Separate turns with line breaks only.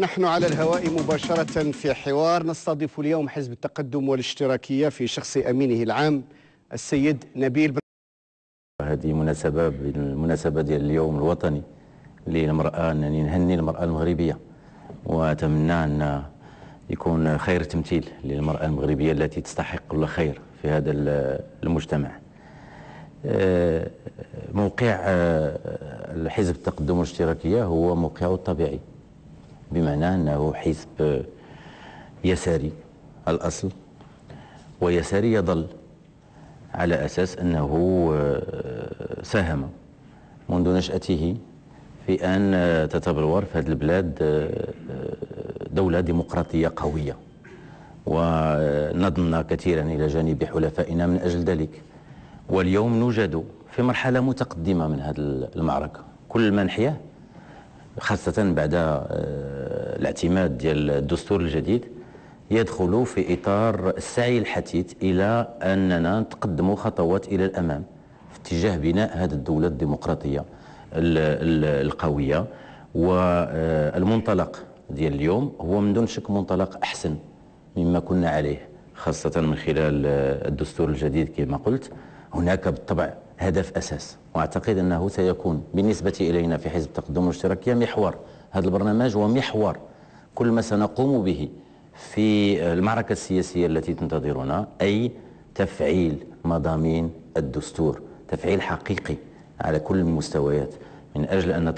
نحن على الهواء مباشرة في حوار نستضيف اليوم حزب التقدم والاشتراكية في شخص أمينه العام السيد نبيل بن
هذه مناسبة بالمناسبة ديال اليوم الوطني للمرأة أنني نهني المرأة المغربية وأتمنى أن يكون خير تمثيل للمرأة المغربية التي تستحق كل خير في هذا المجتمع آه، موقع آه، الحزب التقدم والاشتراكية هو موقعه الطبيعي بمعنى أنه حزب يساري الأصل ويساري يظل على أساس أنه آه، ساهم منذ نشأته في أن آه، تتبلور في هذه البلاد آه، دولة ديمقراطية قوية ونضمنا كثيرا إلى جانب حلفائنا من أجل ذلك واليوم نوجد في مرحلة متقدمة من هذه المعركة كل ما نحياه خاصة بعد آه، الاعتماد ديال الدستور الجديد يدخل في إطار السعي الحثيث إلى أننا نتقدم خطوات إلى الأمام في اتجاه بناء هذه الدولة الديمقراطية القوية والمنطلق آه، ديال اليوم هو من دون شك منطلق أحسن مما كنا عليه خاصة من خلال آه، الدستور الجديد كما قلت هناك بالطبع هدف أساس وأعتقد أنه سيكون بالنسبة إلينا في حزب التقدم الاشتراكية محور هذا البرنامج ومحور كل ما سنقوم به في المعركة السياسية التي تنتظرنا أي تفعيل مضامين
الدستور تفعيل حقيقي على كل المستويات من أجل أن